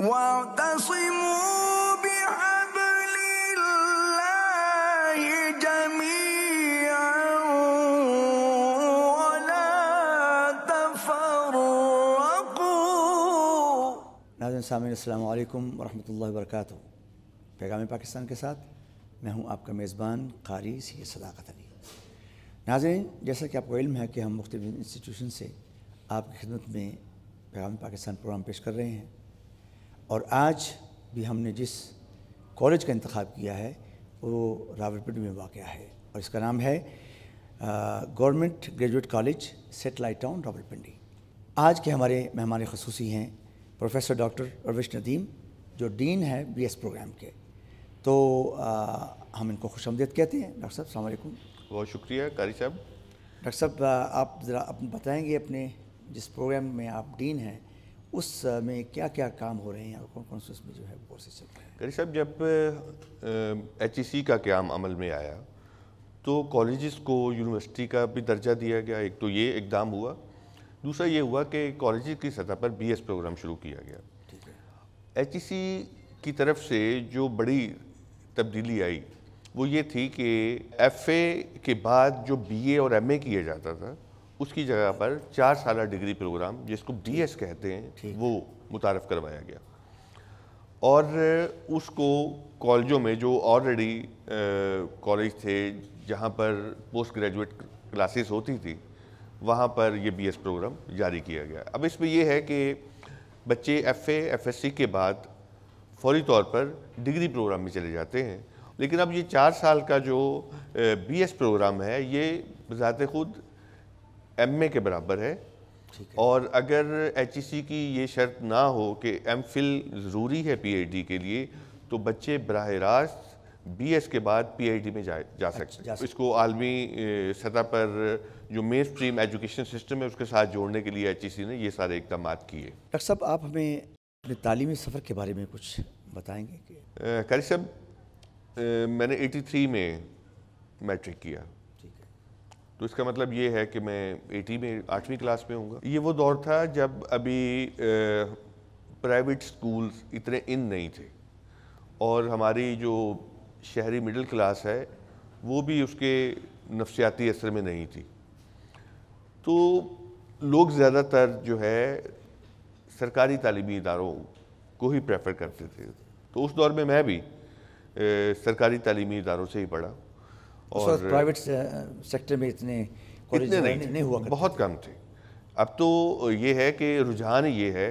सामकुम بحبل الله work पैगाम पाकिस्तान के साथ मैं हूं आपका मेज़बान कारी सी सदाकत अली नाजरन जैसा कि आपको इल्म है कि हम मुख्तु इंस्टीट्यूशन से आपकी खिदमत में पैगाम पाकिस्तान प्रोग्राम पेश कर रहे हैं और आज भी हमने जिस कॉलेज का इंतखब किया है वो रावलपिंडी में वाक़ है और इसका नाम है government graduate college satellite town Rawalpindi आज के हमारे मेहमान खसूसी हैं प्रोफेसर डॉक्टर अरविश नदीम जो डीन है बी एस प्रोग्राम के तो आ, हम इनको खुश कहते हैं डॉक्टर साहब सलामकुम बहुत शुक्रिया कारी साहब डॉक्टर साहब आप ज़रा बताएँगे अपने जिस प्रोग्राम में आप डीन हैं उस में क्या क्या काम हो रहे हैं और कौन कौन से उसमें जो है कोर्सेज चल रहे हैं करी साहब जब एच ई सी का क्याम अमल में आया तो कॉलेज़ को यूनिवर्सिटी का भी दर्जा दिया गया एक तो ये इकदाम हुआ दूसरा ये हुआ कि कॉलेज की सतह पर बी एस प्रोग्राम शुरू किया गया एच ई सी की तरफ से जो बड़ी तब्दीली आई वो ये थी कि एफ़ ए के बाद जो बी ए और एम ए किया जाता था उसकी जगह पर चार साल डिग्री प्रोग्राम जिसको बी एस कहते हैं वो मुतारफ़ करवाया गया और उसको कॉलेजों में जो ऑलरेडी कॉलेज थे जहाँ पर पोस्ट ग्रेजुएट क्लासेस होती थी वहाँ पर ये बीएस प्रोग्राम जारी किया गया अब इसमें यह है कि बच्चे एफए एफएससी के बाद फौरी तौर पर डिग्री प्रोग्राम में चले जाते हैं लेकिन अब ये चार साल का जो बीएस प्रोग्राम है ये बजात खुद एम के बराबर है और अगर एच e की ये शर्त ना हो कि एम ज़रूरी है पी के लिए तो बच्चे बरह रास्त बी एस के बाद पी डी में जा अच्छा, जा सकते हैं इसको आलमी सतह पर जो मेन स्ट्रीम एजुकेशन सिस्टम है उसके साथ जोड़ने के लिए एच ई सी ने ये सारे इकदाम किए डॉक्टर साहब आप हमें अपने तालीमी सफ़र के बारे में कुछ बताएँगे कारी साहब मैंने एटी थ्री में मैट्रिक किया तो इसका मतलब ये है कि मैं एटी में आठवीं क्लास में हूँ ये वो दौर था जब अभी प्राइवेट स्कूल्स इतने इन नहीं थे और हमारी जो शहरी मिडिल क्लास है वो भी उसके नफ्सियाती असर में नहीं थी तो लोग ज़्यादातर जो है सरकारी तालीमी इदारों को ही प्रेफर करते थे तो उस दौर में मैं भी ए, सरकारी तलीमी इदारों से ही पढ़ा और प्राइवेट सेक्टर uh, में इतने इतने नहीं, नहीं, नहीं हुआ बहुत कम थे अब तो ये है कि रुझान ये है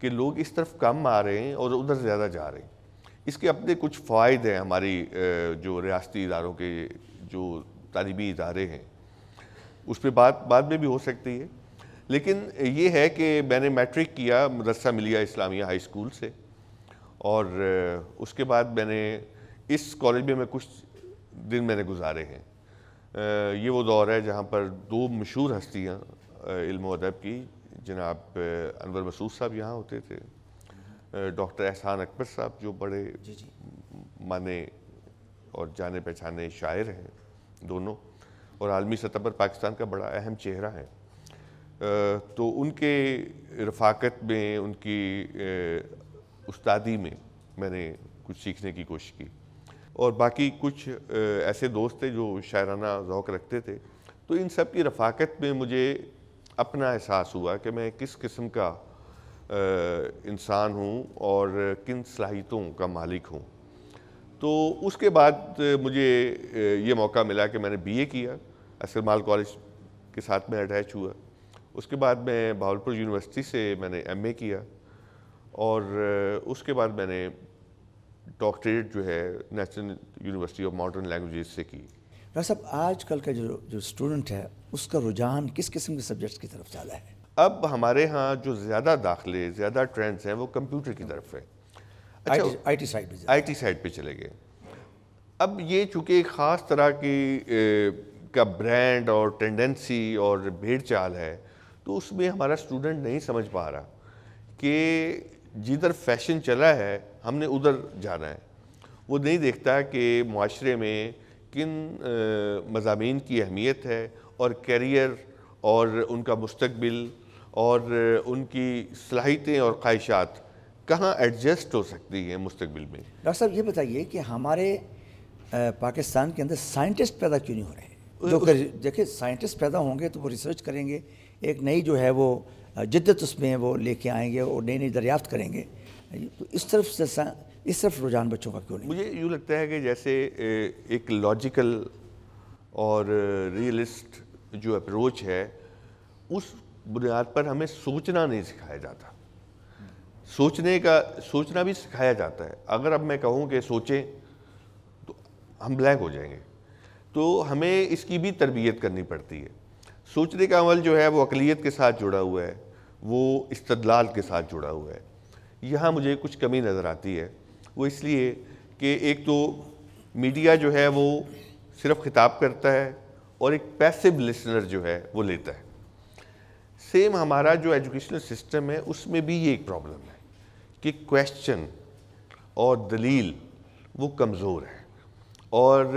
कि लोग इस तरफ कम आ रहे हैं और उधर ज़्यादा जा रहे हैं इसके अपने कुछ फ़ायदे हैं हमारी uh, जो रियाती इदारों के जो तलीबी इदारे हैं उस पर बात बाद में भी हो सकती है लेकिन ये है कि मैंने मैट्रिक किया मदरसा मिलिया इस्लामिया हाई स्कूल से और uh, उसके बाद मैंने इस कॉलेज में मैं कुछ दिन मैंने गुजारे हैं ये वो दौर है जहाँ पर दो मशहूर हस्तियाँ इल्म अदब की जनाब अनवर मसूद साहब यहाँ होते थे डॉक्टर एहसान अकबर साहब जो बड़े जी जी। माने और जाने पहचाने शायर हैं दोनों और आलमी सतह पर पाकिस्तान का बड़ा अहम चेहरा है तो उनके रफाकत में उनकी उस्तादी में मैंने कुछ सीखने की कोशिश की और बाकी कुछ ऐसे दोस्त थे जो शायराना ओक़ रखते थे तो इन सब की रफाकत में मुझे अपना एहसास हुआ कि मैं किस किस्म का इंसान हूँ और किन सलाहितों का मालिक हूँ तो उसके बाद मुझे ये मौका मिला कि मैंने बीए किया असरमाल कॉलेज के साथ में अटैच हुआ उसके बाद मैं भावलपुर यूनिवर्सिटी से मैंने एमए किया और उसके बाद मैंने डॉक्टरेट जो है national university of modern language से की डॉक्टर साहब आजकल का जो जो स्टूडेंट है उसका रुझान किस किस्म के सब्जेक्ट्स की तरफ ज़्यादा है अब हमारे यहाँ जो ज़्यादा दाखिले ज़्यादा ट्रेंड्स हैं वो कंप्यूटर की तरफ है आई आईटी साइड पे आईटी साइड पे चले गए अब ये चूँकि एक ख़ास तरह की ए, का ब्रांड और टेंडेंसी और भेड़ चाल है तो उसमें हमारा स्टूडेंट नहीं समझ पा रहा कि जिधर फैशन चला है हमने उधर जाना है वो नहीं देखता कि माशरे में किन मजामी की अहमियत है और कैरियर और उनका मुस्तबिल और उनकी सलाहितें और ख्वाहिशात कहाँ एडजस्ट हो सकती हैं मुस्तबिल में डॉक्टर साहब ये बताइए कि हमारे पाकिस्तान के अंदर साइंटिस्ट पैदा क्यों नहीं हो रहे हैं जो देखिए साइंटिस्ट पैदा होंगे तो वो रिसर्च करेंगे एक नई जो है वो जिद्दत उसमें वो लेके आएंगे और नई नई दरियाफ्त करेंगे तो इस तरफ से इस तरफ रुझान बच्चों का क्यों नहीं मुझे यूँ लगता है कि जैसे एक लॉजिकल और रियलिस्ट जो अप्रोच है उस बुनियाद पर हमें सोचना नहीं सिखाया जाता सोचने का सोचना भी सिखाया जाता है अगर अब मैं कहूँ कि सोचें तो हम ब्लैक हो जाएंगे तो हमें इसकी भी तरबियत करनी पड़ती है सोचने का अमल जो है वो अकलीत के साथ जुड़ा हुआ है वो इस्तदलाल के साथ जुड़ा हुआ है यहाँ मुझे कुछ कमी नज़र आती है वो इसलिए कि एक तो मीडिया जो है वो सिर्फ खिताब करता है और एक पैसिव लिसनर जो है वो लेता है सेम हमारा जो एजुकेशनल सिस्टम है उसमें भी ये एक प्रॉब्लम है कि क्वेश्चन और दलील वो कमज़ोर है और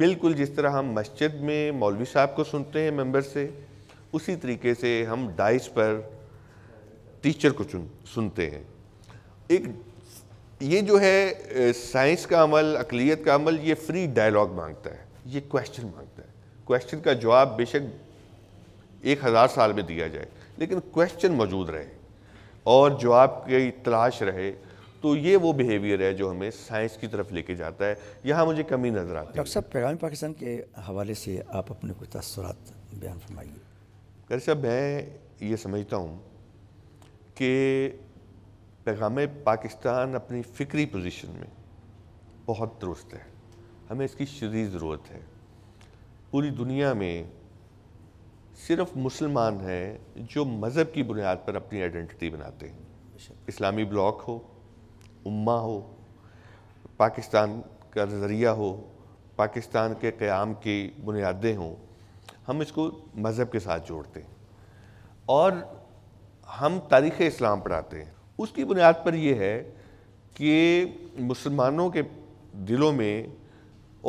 बिल्कुल जिस तरह हम मस्जिद में मौलवी साहब को सुनते हैं मेंबर से उसी तरीके से हम डाइस पर टीचर को चुन सुनते हैं एक ये जो है साइंस का अमल अकलीत का अमल ये फ्री डायलॉग मांगता है ये क्वेश्चन मांगता है क्वेश्चन का जवाब बेशक एक हज़ार साल में दिया जाए लेकिन क्वेश्चन मौजूद रहे और जवाब की तलाश रहे तो ये वो बिहेवियर है जो हमें साइंस की तरफ लेके जाता है यहाँ मुझे कमी नज़र आती है डॉक्टर साहब पैगाम पाकिस्तान के हवाले से आप अपने कुछ तसरत बयान फरमाइए डॉक्टर साहब मैं ये समझता हूँ कि पैगाम पाकिस्तान अपनी फ़िक्री पोजीशन में बहुत दुरुस्त है हमें इसकी शदी ज़रूरत है पूरी दुनिया में सिर्फ मुसलमान हैं जो मज़हब की बुनियाद पर अपनी आइडेंटिटी बनाते हैं इस्लामी ब्लॉक हो उम्मा हो पाकिस्तान का नज़रिया हो पाकिस्तान के क़्याम की बुनियादें हों हम इसको मज़हब के साथ जोड़ते हैं और हम तारीख़ इस्लाम पढ़ाते हैं उसकी बुनियाद पर यह है कि मुसलमानों के दिलों में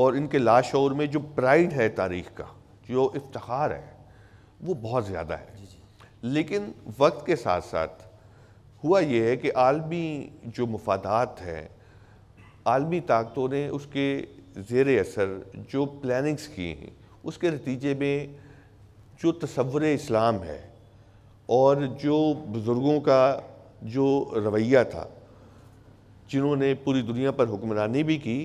और इनके लाशोर में जो प्राइड है तारीख़ का जो इफ्तार है वो बहुत ज़्यादा है लेकिन वक्त के साथ साथ हुआ ये है कि आलमी जो मफादात हैं आलमी ताकतों ने उसके ज़ेर असर जो प्लानिंग्स की हैं उसके नतीजे में जो तस्वर इस्लाम है और जो बुज़ुर्गों का जो रवैया था जिन्होंने पूरी दुनिया पर हुक्मरानी भी की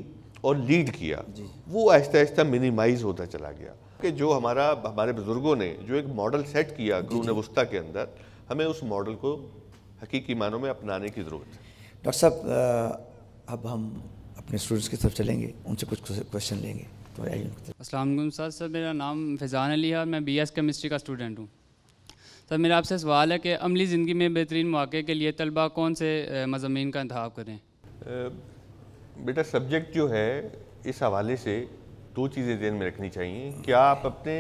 और लीड किया वो आहिस्ता आहिस्ता मिनिमाइज होता चला गया कि जो हमारा हमारे बुज़ुर्गों ने जो एक मॉडल सेट किया गुरु वस्ता के अंदर हमें उस मॉडल को हकीकी मानों में अपनाने की ज़रूरत है डॉक्टर साहब अब हम अपने स्टूडेंट्स की तरफ चलेंगे उनसे कुछ क्वेश्चन लेंगे तो अस्सलाम सर सर मेरा नाम फैज़ान अली है मैं बीएस केमिस्ट्री का स्टूडेंट हूँ सर तो मेरा आपसे सवाल है कि अमली ज़िंदगी में बेहतरीन मौक़े के लिए तलबा कौन से मजामी का इंतखब करें बेटा सब्जेक्ट जो है इस हवाले से दो चीज़ें ध्यान में रखनी चाहिए क्या आप अपने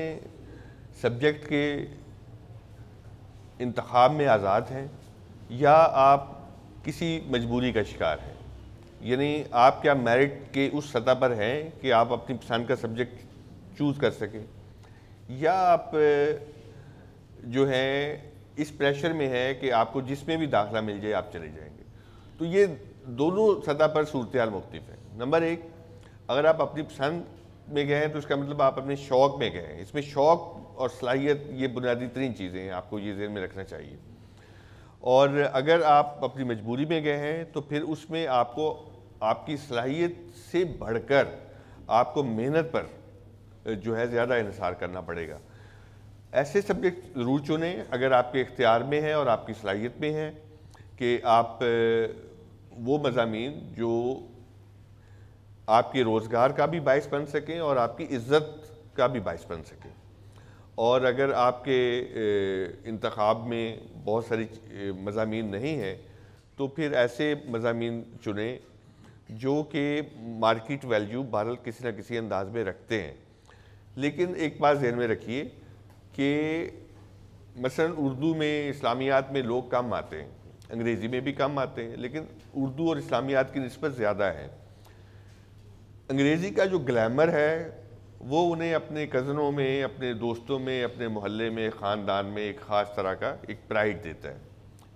सब्जेक्ट के इंतखब में आज़ाद हैं या आप किसी मजबूरी का शिकार हैं यानी आप क्या मेरिट के उस सतह पर हैं कि आप अपनी पसंद का सब्जेक्ट चूज़ कर सकें या आप जो है इस प्रेशर में है कि आपको जिसमें भी दाखिला मिल जाए आप चले जाएंगे तो ये दोनों सतह पर सूरत हाल मुख्तफ है नंबर एक अगर आप अपनी पसंद में गए हैं तो इसका मतलब आप अपने शौक़ में गए हैं इसमें शौक़ और सलाहियत ये बुनियादी तरीन चीज़ें हैं आपको ये जेन में रखना चाहिए और अगर आप अपनी मजबूरी में गए हैं तो फिर उसमें आपको आपकी सलाहियत से बढ़कर आपको मेहनत पर जो है ज़्यादा इसार करना पड़ेगा ऐसे सब्जेक्ट ज़रूर चुने अगर आपके इख्तियार में है और आपकी सलाहियत में है कि आप वो मजामी जो आपके रोज़गार का भी बायस बन सकें और आपकी इज़्ज़त का भी बायस बन सकें और अगर आपके इंतखब में बहुत सारी मजामी नहीं है तो फिर ऐसे मजामी चुने जो कि मार्केट वैल्यू बहरल किसी न किसी अंदाज में रखते हैं लेकिन एक बात जहन में रखिए कि मसलन उर्दू में इस्लामियात में लोग कम आते हैं अंग्रेज़ी में भी कम आते हैं लेकिन उर्दू और इस्लामियात की नस्बत ज़्यादा है अंग्रेज़ी का जो ग्लैमर है वो उन्हें अपने कज़नों में अपने दोस्तों में अपने मोहल्ले में ख़ानदान में एक ख़ास तरह का एक प्राइड देता है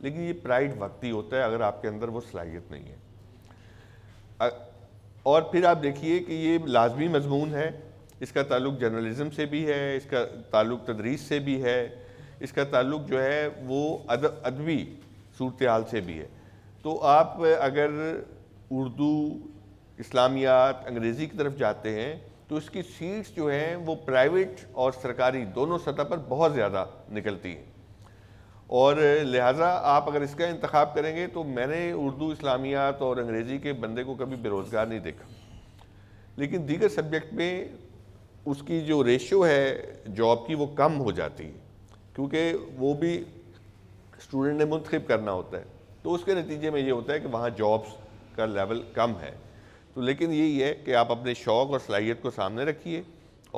लेकिन ये प्राइड वक्ती होता है अगर आपके अंदर वो सलाहियत नहीं है और फिर आप देखिए कि ये लाजमी मजमून है इसका ताल्लुक जर्नलिज़म से भी है इसका ताल्लुक तदरीस से भी है इसका ताल्लुक जो है वो अदबी सूरत हाल से भी है तो आप अगर उर्दू इस्लामियात अंग्रेज़ी की तरफ जाते हैं तो इसकी सीट्स जो हैं वो प्राइवेट और सरकारी दोनों सतह पर बहुत ज़्यादा निकलती हैं और लिहाजा आप अगर इसका इंतखब करेंगे तो मैंने उर्दू इस्लामियात और अंग्रेज़ी के बंदे को कभी बेरोज़गार नहीं देखा लेकिन दीगर सब्जेक्ट में उसकी जो रेशियो है जॉब की वो कम हो जाती है क्योंकि वो भी स्टूडेंट ने मुंतखब करना होता है तो उसके नतीजे में ये होता है कि वहाँ जॉब्स का लेवल कम है तो लेकिन यही है कि आप अपने शौक़ और सलाहियत को सामने रखिए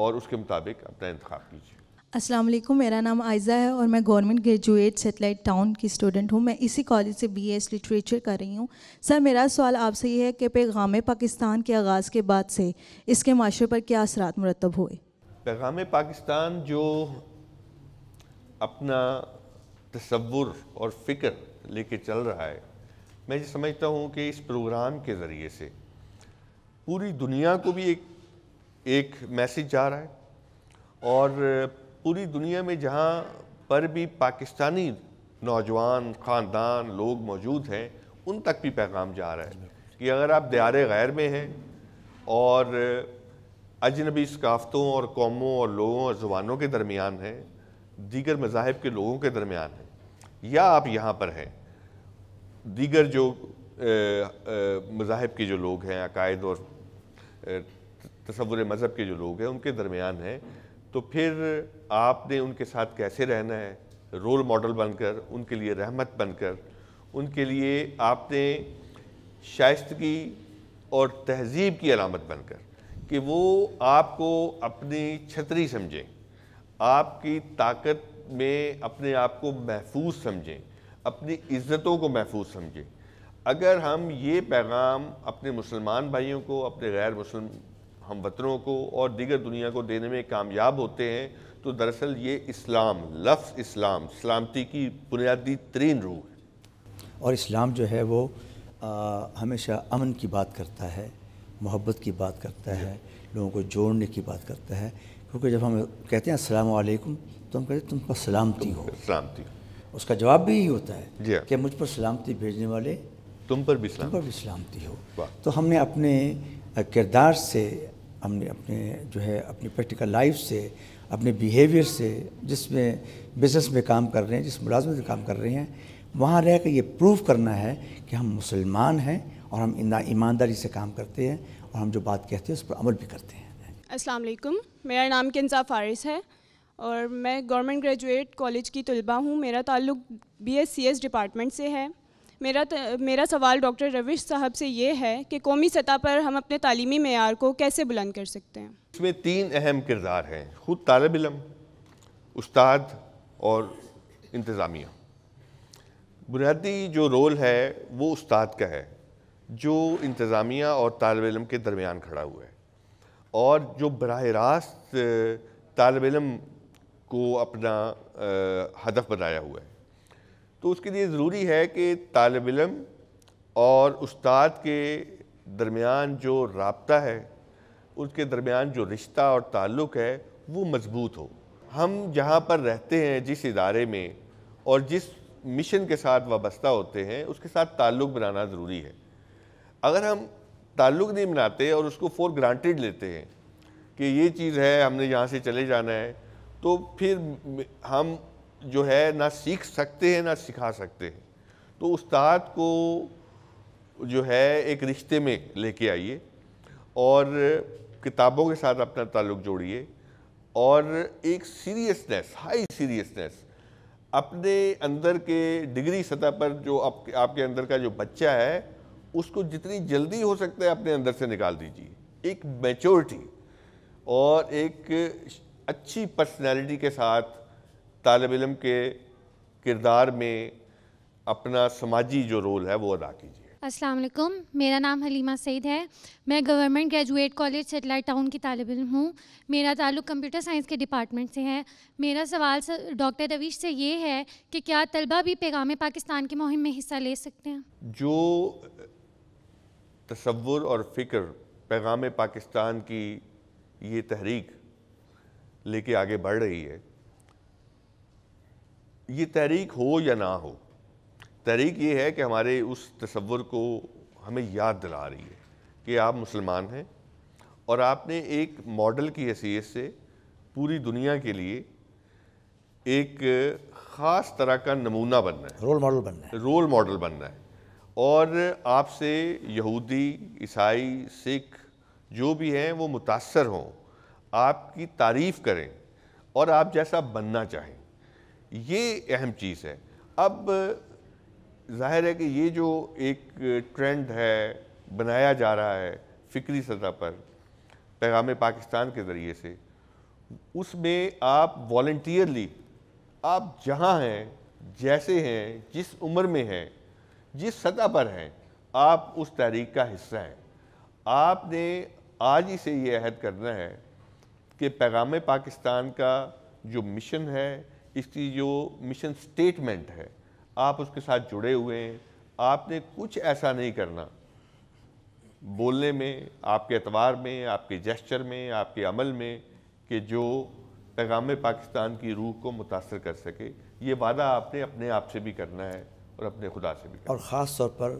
और उसके मुताबिक अपना इंतखब कीजिए अस्सलाम वालेकुम मेरा नाम आयज़ा है और मैं गवर्नमेंट ग्रेजुएट सेटेलाइट टाउन की स्टूडेंट हूँ मैं इसी कॉलेज से बी एस लिटरेचर कर रही हूँ सर मेरा सवाल आपसे ये है कि पैगाम पाकिस्तान के आगाज़ के बाद से इसके माशरे पर क्या असर मुरतब हुए पैगाम पाकिस्तान जो अपना तस्वुर और फ़िक्र लेके चल रहा है मैं ये समझता हूँ कि इस प्रोग्राम के ज़रिए से पूरी दुनिया को भी एक एक मैसेज जा रहा है और पूरी दुनिया में जहाँ पर भी पाकिस्तानी नौजवान ख़ानदान लोग मौजूद हैं उन तक भी पैगाम जा रहा है कि अगर आप दार गैर में हैं और अजनबी सकाफ़तों और कौमों और लोगों और ज़ुबानों के दरमियान हैं दीगर मजाहब के लोगों के दरमियान हैं या आप यहाँ पर हैं दीगर जो मजाहब के जो लोग हैं अकायद और तस्वुर मज़हब के जो लोग हैं उनके दरमियान हैं तो फिर आपने उनके साथ कैसे रहना है रोल मॉडल बनकर उनके लिए रहमत बनकर उनके लिए आपने शाइस्तगी और तहजीब की अलामत बनकर कि वो आपको अपनी छतरी समझें आपकी ताकत में अपने आप को महफूज समझें अपनी इज़्ज़तों को महफूज समझें अगर हम ये पैगाम अपने मुसलमान भाइयों को अपने गैर मुसलम हम वतनों को और दीगर दुनिया को देने में कामयाब होते हैं तो दरअसल ये इस्लाम लफ्ज़ इस्लाम सलामती की बुनियादी तरीन रूह है और इस्लाम जो है वो आ, हमेशा अमन की बात करता है मोहब्बत की बात करता है लोगों को जोड़ने की बात करता है क्योंकि जब हम कहते हैं अस्सलाम तो हम कहते हैं तुम पर सलामती हो सलामती उसका जवाब भी यही होता है हाँ। कि मुझ पर सलामती भेजने वाले तुम पर भी तुम पर भी सलामती हो तो हमने अपने किरदार से हमने अपने जो है अपनी प्रैक्टिकल लाइफ से अपने बिहेवियर से जिसमें बिज़नेस में काम कर रहे हैं जिस मुलाजमत में काम कर रहे हैं वहाँ रह कर ये प्रूव करना है कि हम मुसलमान हैं और हम ईमानदारी से काम करते हैं और हम जो बात कहते हैं उस पर अमल भी करते हैं अस्सलाम वालेकुम मेरा नाम किन्जा फारिस है और मैं गवर्नमेंट ग्रेजुएट कॉलेज की तलबा हूँ मेरा ताल्लुक B S C S department से है मेरा मेरा सवाल डॉक्टर रविश साहब से ये है कि कौमी सतह पर हम अपने तालीमी मैार को कैसे बुलंद कर सकते हैं इसमें तीन अहम किरदार हैं ख़ुद तालब इलम उस्ताद और इंतज़ामिया बुनियादी जो रोल है वो उस्ताद का है जो इंतज़ामिया और तालब इलम के दरमियान खड़ा हुआ है और जो बरह रास्त तालब इलम को अपना हदफ बनाया हुआ है तो उसके लिए ज़रूरी है कि तालब इम और उस्ताद के दरमियान जो रबता है उसके दरमियान जो रिश्ता और ताल्लुक़ है वो मज़बूत हो हम जहाँ पर रहते हैं जिस इदारे में और जिस मिशन के साथ वाबस्ता होते हैं उसके साथ ताल्लुक़ बनाना ज़रूरी है अगर हम ताल्लुक़ नहीं बनाते और उसको फॉर ग्रांटेड लेते हैं कि ये चीज़ है हमने यहाँ से चले जाना है तो फिर हम जो है ना सीख सकते हैं ना सिखा सकते हैं तो उस्ताद को जो है एक रिश्ते में लेके आइए और किताबों के साथ अपना ताल्लुक जोड़िए और एक सीरियसनेस हाई सीरियसनेस अपने अंदर के डिग्री सतह पर जो आप, आपके अंदर का जो बच्चा है उसको जितनी जल्दी हो सकता है अपने अंदर से निकाल दीजिए एक मेचोरिटी और एक अच्छी पर्सनैलिटी के साथ तालब इम के किरदार में अपना समाजी जो रोल है वो अदा कीजिए अस्सलाम वालेकुम मेरा नाम हलीमा सईद है मैं government graduate college satellite town की तालब इम हूँ मेरा ताल्लुक कंप्यूटर साइंस के डिपार्टमेंट से है मेरा सवाल डॉक्टर रवीश से ये है कि क्या तलबा भी पैगाम पाकिस्तान की मुहिम में हिस्सा ले सकते हैं जो तस्वुर और फ़िक्र पैगाम पाकिस्तान की ये तहरीक लेके आगे बढ़ रही है ये तहरीक हो या ना हो तहरीक ये है कि हमारे उस तस्वुर को हमें याद दिला रही है कि आप मुसलमान हैं और आपने एक मॉडल की हैसियत से पूरी दुनिया के लिए एक ख़ास तरह का नमूना बनना है रोल मॉडल बनना है रोल मॉडल बनना है और आपसे यहूदी ईसाई सिख जो भी हैं वो मुतासर हों आपकी तारीफ़ करें और आप जैसा बनना चाहें ये अहम चीज़ है अब जाहिर है कि ये जो एक ट्रेंड है बनाया जा रहा है फ़िक्री सतह पर पैगाम पाकिस्तान के ज़रिए से उसमें आप वॉल्टियरली आप जहाँ हैं जैसे हैं जिस उम्र में हैं जिस सतह पर हैं आप उस तहरीक का हिस्सा हैं आपने आज ही से ये अहद करना है कि पैगाम पाकिस्तान का जो मिशन है इसकी जो मिशन स्टेटमेंट है आप उसके साथ जुड़े हुए हैं आपने कुछ ऐसा नहीं करना बोलने में आपके अतवार में आपके जेस्चर में आपके अमल में कि जो पैगाम पाकिस्तान की रूह को मुतासर कर सके ये वादा आपने अपने आप से भी करना है और अपने खुदा से भी करना और ख़ास तौर पर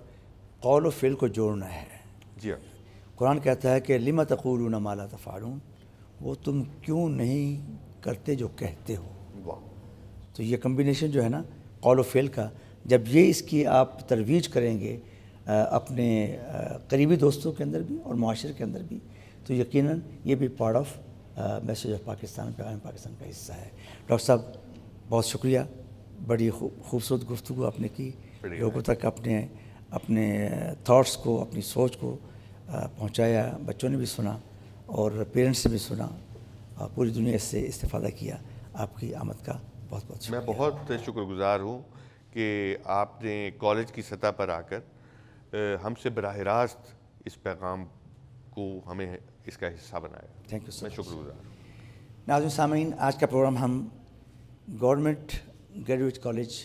कौल फ़िल को जोड़ना है जी हाँ कुरान कहता है कि लिमत अकूल नमाला तफ़ारून वो तुम क्यों नहीं करते जो कहते हो तो ये कम्बिनेशन जो है ना कॉल ऑफ फेल का जब ये इसकी आप तरवीज करेंगे अपने करीबी दोस्तों के अंदर भी और माशरे के अंदर भी तो यकीन ये भी part of message of Pakistan पैगाम पाकिस्तान का हिस्सा है डॉक्टर साहब बहुत शुक्रिया बड़ी खूबसूरत गुफ्तु आपने की लोगों तक अपने अपने थाट्स को अपनी सोच को पहुँचाया बच्चों ने भी सुना और पेरेंट्स ने भी सुना पूरी दुनिया इससे इस्तेफादा किया आपकी आमद का बहुत बहुत मैं बहुत शुक्रगुजार हूँ कि आपने कॉलेज की सतह पर आकर हमसे बरह रास्त इस पैगाम को हमें इसका हिस्सा बनाया थैंक यू मैं शुक्रगुजार नाजुम सामीन आज का प्रोग्राम हम government graduate college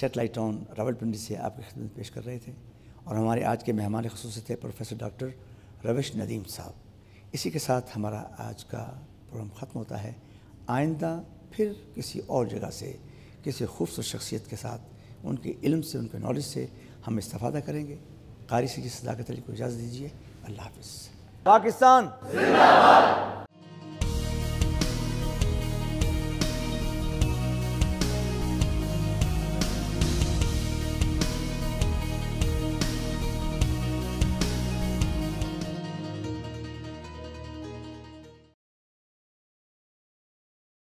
satellite town Rawalpindi से आपकी खिदमत पेश कर रहे थे और हमारे आज के मेहमान खसूस थे प्रोफेसर डॉक्टर रविश नदीम साहब इसी के साथ हमारा आज का प्रोग्राम ख़त्म होता है आइंदा फिर किसी और जगह से किसी खूबसूरत शख्सियत के साथ उनके इल्म से उनके नॉलेज से हम इस्ता करेंगे कारी से की सदाकत अली को इजाज़त दीजिए अल्लाह हाफि पाकिस्तान